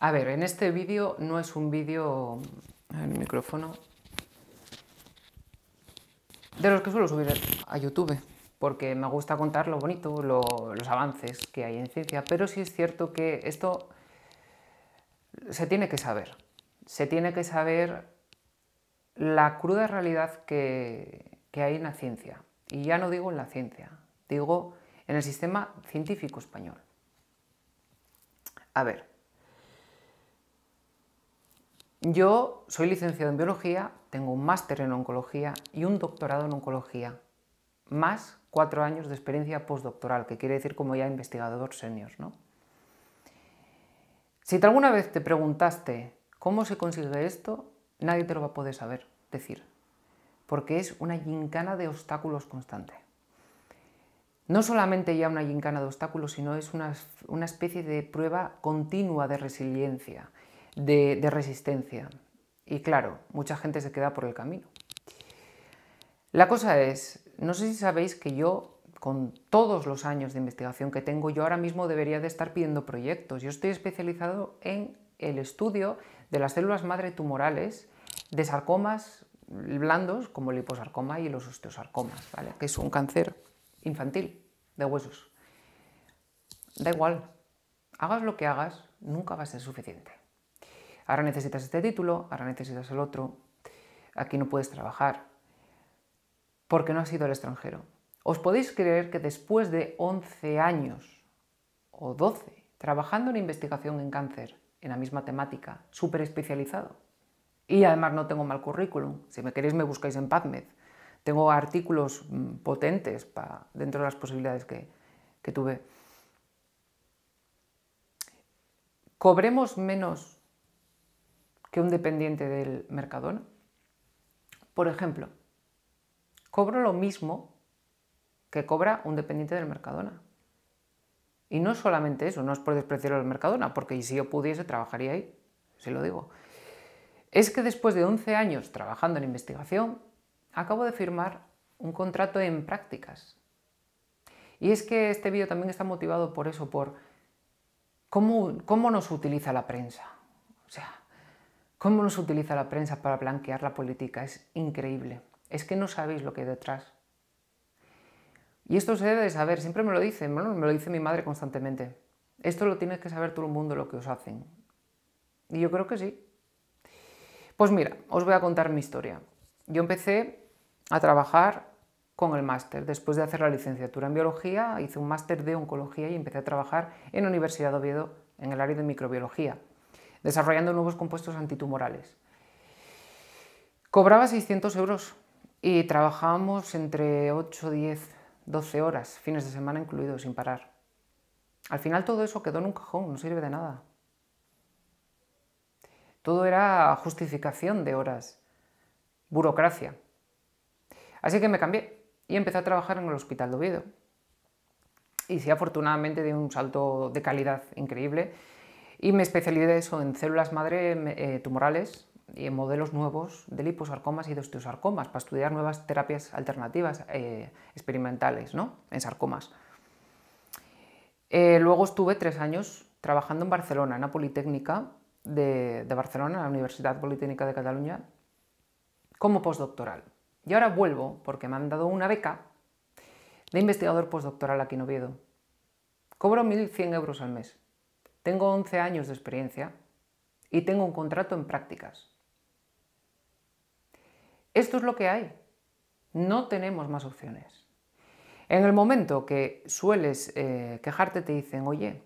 A ver, en este vídeo no es un vídeo... El micrófono. De los que suelo subir a YouTube, porque me gusta contar lo bonito, los avances que hay en ciencia, pero sí es cierto que esto se tiene que saber. Se tiene que saber la cruda realidad que hay en la ciencia. Y ya no digo en la ciencia, digo en el sistema científico español. A ver, yo soy licenciado en biología, tengo un máster en oncología y un doctorado en oncología, más cuatro años de experiencia postdoctoral, que quiere decir como ya investigador senior. ¿no? Si alguna vez te preguntaste cómo se consigue esto, nadie te lo va a poder saber decir, porque es una gincana de obstáculos constante. No solamente ya una gincana de obstáculos, sino es una especie de prueba continua de resiliencia, de, resistencia. Y claro, mucha gente se queda por el camino. La cosa es, no sé si sabéis que yo con todos los años de investigación que tengo, yo ahora mismo debería de estar pidiendo proyectos. Yo estoy especializado en el estudio de las células madre tumorales de sarcomas blandos como el liposarcoma y los osteosarcomas, que es un cáncer infantil de huesos. Da igual, hagas lo que hagas, nunca va a ser suficiente. Ahora necesitas este título, ahora necesitas el otro, aquí no puedes trabajar, porque no has ido al extranjero. ¿Os podéis creer que después de 11 años o 12 trabajando en investigación en cáncer, en la misma temática, súper especializado, y además no tengo mal currículum, si me queréis me buscáis en PubMed, tengo artículos mm, potentes dentro de las posibilidades que, que tuve. Cobremos menos que un dependiente del Mercadona. Por ejemplo, cobro lo mismo que cobra un dependiente del Mercadona. Y no solamente eso, no es por despreciar al Mercadona, porque si yo pudiese trabajaría ahí, se lo digo. Es que después de 11 años trabajando en investigación, acabo de firmar un contrato en prácticas. Y es que este vídeo también está motivado por eso, por cómo, cómo nos utiliza la prensa. O sea, ¿Cómo nos utiliza la prensa para blanquear la política? Es increíble. Es que no sabéis lo que hay detrás. Y esto se debe de saber, siempre me lo dicen, me lo dice mi madre constantemente. Esto lo tienes que saber todo el mundo lo que os hacen. Y yo creo que sí. Pues mira, os voy a contar mi historia. Yo empecé a trabajar con el máster. Después de hacer la licenciatura en biología, hice un máster de oncología y empecé a trabajar en la Universidad de Oviedo en el área de microbiología desarrollando nuevos compuestos antitumorales. Cobraba 600 euros y trabajábamos entre 8, 10, 12 horas, fines de semana incluidos, sin parar. Al final todo eso quedó en un cajón, no sirve de nada. Todo era justificación de horas, burocracia. Así que me cambié y empecé a trabajar en el Hospital de Oviedo. Y sí, afortunadamente di un salto de calidad increíble y me especialicé en células madre eh, tumorales y en modelos nuevos de liposarcomas y de osteosarcomas para estudiar nuevas terapias alternativas eh, experimentales en sarcomas. Eh, luego estuve tres años trabajando en Barcelona, en la Politécnica de, de Barcelona, en la Universidad Politécnica de Cataluña, como postdoctoral. Y ahora vuelvo porque me han dado una beca de investigador postdoctoral aquí en Oviedo. Cobro 1.100 euros al mes. Tengo 11 años de experiencia y tengo un contrato en prácticas. Esto es lo que hay. No tenemos más opciones. En el momento que sueles eh, quejarte te dicen, oye,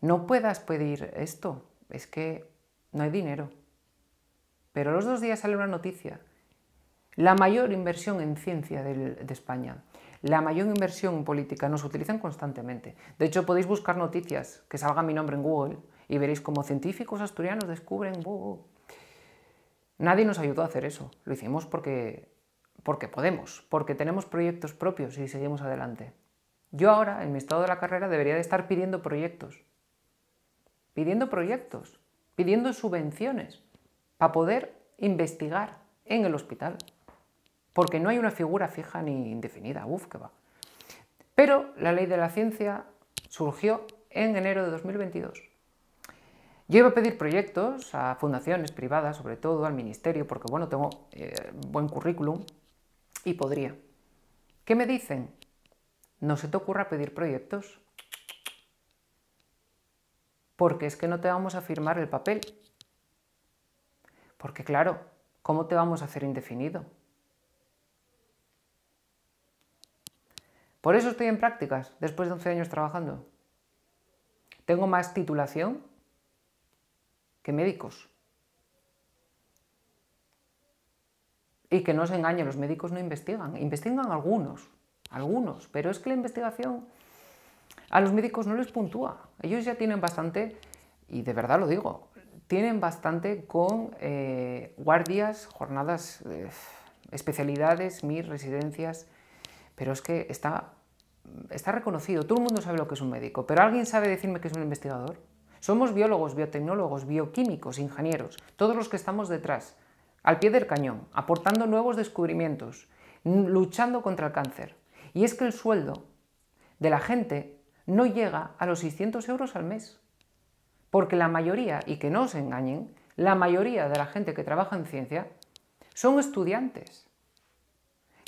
no puedas pedir esto, es que no hay dinero. Pero a los dos días sale una noticia. La mayor inversión en ciencia de España, la mayor inversión política nos utilizan constantemente. De hecho, podéis buscar noticias que salga mi nombre en Google y veréis cómo científicos asturianos descubren... Google. Nadie nos ayudó a hacer eso. Lo hicimos porque, porque podemos, porque tenemos proyectos propios y seguimos adelante. Yo ahora, en mi estado de la carrera, debería de estar pidiendo proyectos. Pidiendo proyectos, pidiendo subvenciones para poder investigar en el hospital porque no hay una figura fija ni indefinida. Uf, que va. Pero la ley de la ciencia surgió en enero de 2022. Yo iba a pedir proyectos a fundaciones privadas, sobre todo al ministerio, porque bueno, tengo eh, buen currículum y podría. ¿Qué me dicen? No se te ocurra pedir proyectos. Porque es que no te vamos a firmar el papel. Porque claro, ¿cómo te vamos a hacer indefinido? Por eso estoy en prácticas, después de 11 años trabajando. Tengo más titulación que médicos. Y que no se engañe, los médicos no investigan. Investigan algunos, algunos, pero es que la investigación a los médicos no les puntúa. Ellos ya tienen bastante, y de verdad lo digo, tienen bastante con eh, guardias, jornadas, eh, especialidades, mis residencias pero es que está, reconocido, todo el mundo sabe lo que es un médico, pero ¿alguien sabe decirme que es un investigador? Somos biólogos, biotecnólogos, bioquímicos, ingenieros, todos los que estamos detrás, al pie del cañón, aportando nuevos descubrimientos, luchando contra el cáncer. Y es que el sueldo de la gente no llega a los 600 euros al mes. Porque la mayoría, y que no os engañen, la mayoría de la gente que trabaja en ciencia son estudiantes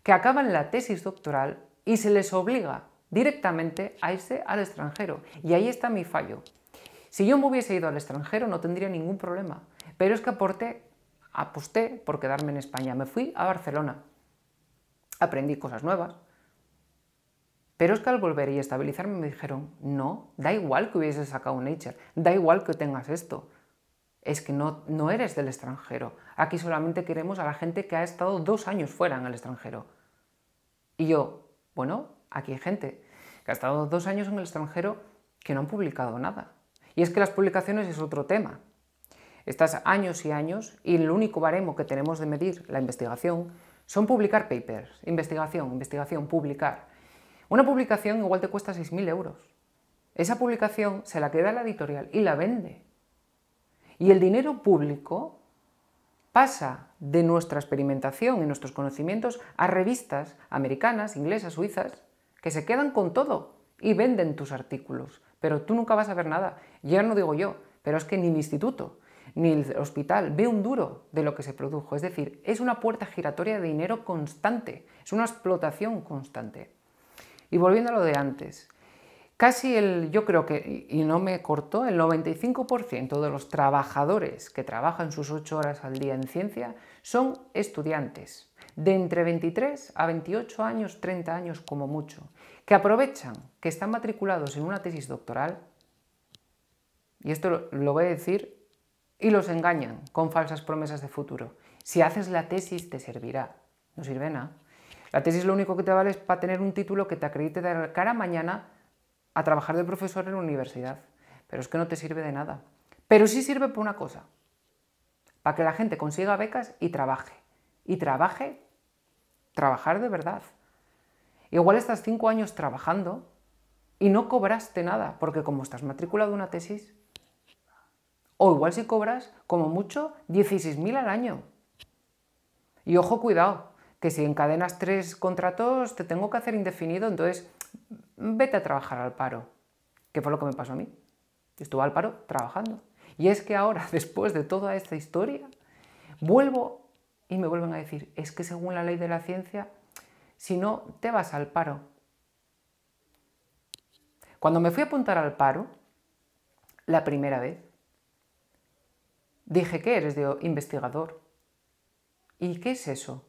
que acaban la tesis doctoral y se les obliga directamente a irse al extranjero. Y ahí está mi fallo. Si yo me hubiese ido al extranjero no tendría ningún problema, pero es que aposté por quedarme en España. Me fui a Barcelona, aprendí cosas nuevas, pero es que al volver y estabilizarme me dijeron, no, da igual que hubieses sacado un Nature, da igual que tengas esto, es que no, eres del extranjero. Aquí solamente queremos a la gente que ha estado dos años fuera en el extranjero. Y yo, bueno, aquí hay gente que ha estado dos años en el extranjero que no han publicado nada. Y es que las publicaciones es otro tema. Estás años y años y el único baremo que tenemos de medir la investigación son publicar papers, investigación, investigación, publicar. Una publicación igual te cuesta 6.000 euros. Esa publicación se la queda la editorial y la vende. Y el dinero público pasa de nuestra experimentación y nuestros conocimientos a revistas americanas, inglesas, suizas, que se quedan con todo y venden tus artículos, pero tú nunca vas a ver nada. Ya no digo yo, pero es que ni mi instituto, ni el hospital ve un duro de lo que se produjo. Es decir, es una puerta giratoria de dinero constante, es una explotación constante. Y volviendo a lo de antes, Casi el, yo creo que, y no me cortó, el 95% de los trabajadores que trabajan sus 8 horas al día en ciencia son estudiantes de entre 23 a 28 años, 30 años como mucho, que aprovechan que están matriculados en una tesis doctoral, y esto lo voy a decir, y los engañan con falsas promesas de futuro. Si haces la tesis te servirá, no sirve nada. La tesis lo único que te vale es para tener un título que te acredite de cara a mañana a trabajar de profesor en la universidad, pero es que no te sirve de nada. Pero sí sirve por una cosa, para que la gente consiga becas y trabaje. Y trabaje, trabajar de verdad. Igual estás cinco años trabajando y no cobraste nada, porque como estás matriculado en una tesis, o igual si cobras, como mucho, 16.000 al año. Y ojo, cuidado, que si encadenas tres contratos te tengo que hacer indefinido, entonces vete a trabajar al paro, que fue lo que me pasó a mí. Estuve al paro trabajando. Y es que ahora, después de toda esta historia, vuelvo y me vuelven a decir, es que según la ley de la ciencia, si no, te vas al paro. Cuando me fui a apuntar al paro, la primera vez, dije que eres investigador. ¿Y qué es eso?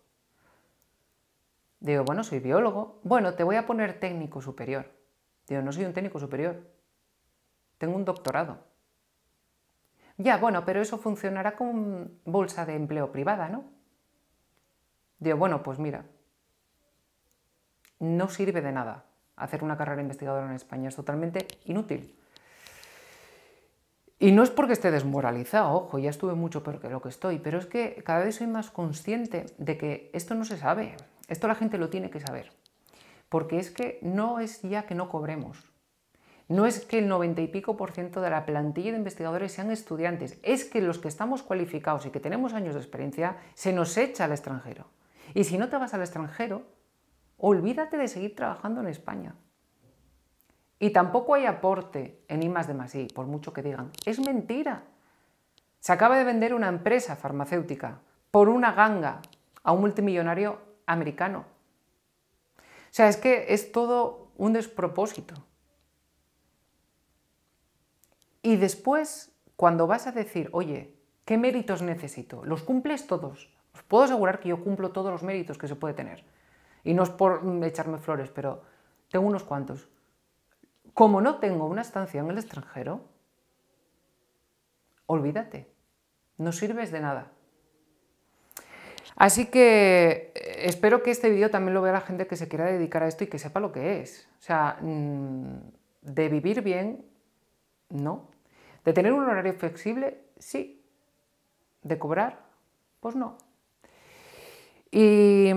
Digo, bueno, soy biólogo. Bueno, te voy a poner técnico superior. Digo, no soy un técnico superior. Tengo un doctorado. Ya, bueno, pero eso funcionará con bolsa de empleo privada, ¿no? Digo, bueno, pues mira, no sirve de nada hacer una carrera investigadora en España, es totalmente inútil. Y no es porque esté desmoralizado, ojo, ya estuve mucho peor que lo que estoy, pero es que cada vez soy más consciente de que esto no se sabe. Esto la gente lo tiene que saber, porque es que no es ya que no cobremos, no es que el 90 y pico por ciento de la plantilla de investigadores sean estudiantes, es que los que estamos cualificados y que tenemos años de experiencia, se nos echa al extranjero. Y si no te vas al extranjero, olvídate de seguir trabajando en España. Y tampoco hay aporte en I de Masí, por mucho que digan. Es mentira. Se acaba de vender una empresa farmacéutica por una ganga a un multimillonario americano. O sea, es que es todo un despropósito. Y después, cuando vas a decir, oye, ¿qué méritos necesito? ¿Los cumples todos? Os puedo asegurar que yo cumplo todos los méritos que se puede tener. Y no es por mm, echarme flores, pero tengo unos cuantos. Como no tengo una estancia en el extranjero, olvídate, no sirves de nada. Así que espero que este vídeo también lo vea la gente que se quiera dedicar a esto y que sepa lo que es. O sea, mm, de vivir bien, no. De tener un horario flexible, sí. De cobrar, pues no. Y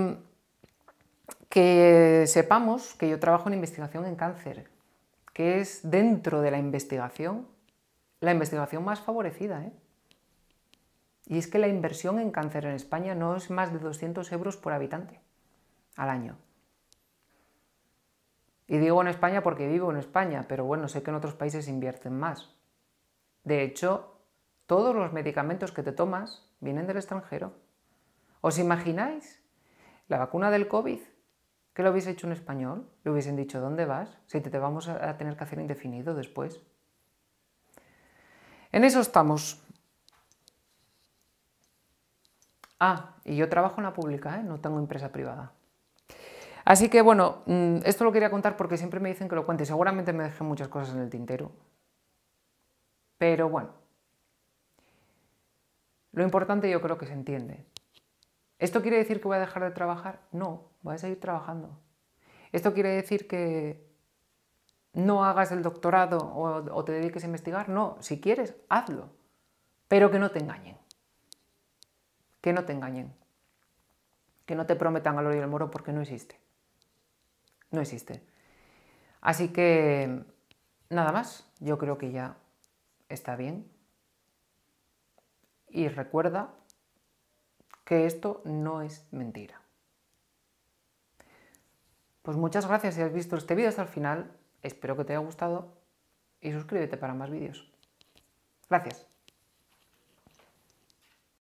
que sepamos que yo trabajo en investigación en cáncer, que es dentro de la investigación, la investigación más favorecida. ¿eh? Y es que la inversión en cáncer en España no es más de 200 euros por habitante al año. Y digo en España porque vivo en España, pero bueno, sé que en otros países invierten más. De hecho, todos los medicamentos que te tomas vienen del extranjero. ¿Os imagináis la vacuna del COVID? ¿Qué lo hubiese hecho un español? Le hubiesen dicho, ¿dónde vas? Si te, te vamos a tener que hacer indefinido después. En eso estamos. Ah, y yo trabajo en la pública, ¿eh? no tengo empresa privada. Así que bueno, mm, esto lo quería contar porque siempre me dicen que lo cuente. Seguramente me dejé muchas cosas en el tintero. Pero bueno, lo importante yo creo que se entiende. ¿Esto quiere decir que voy a dejar de trabajar? No, voy a seguir trabajando. ¿Esto quiere decir que no hagas el doctorado o te dediques a investigar? No, si quieres, hazlo. Pero que no te engañen que no te engañen, que no te prometan al y el moro porque no existe. No existe. Así que nada más, yo creo que ya está bien. Y recuerda que esto no es mentira. Pues muchas gracias si has visto este vídeo hasta el final. Espero que te haya gustado y suscríbete para más vídeos. Gracias.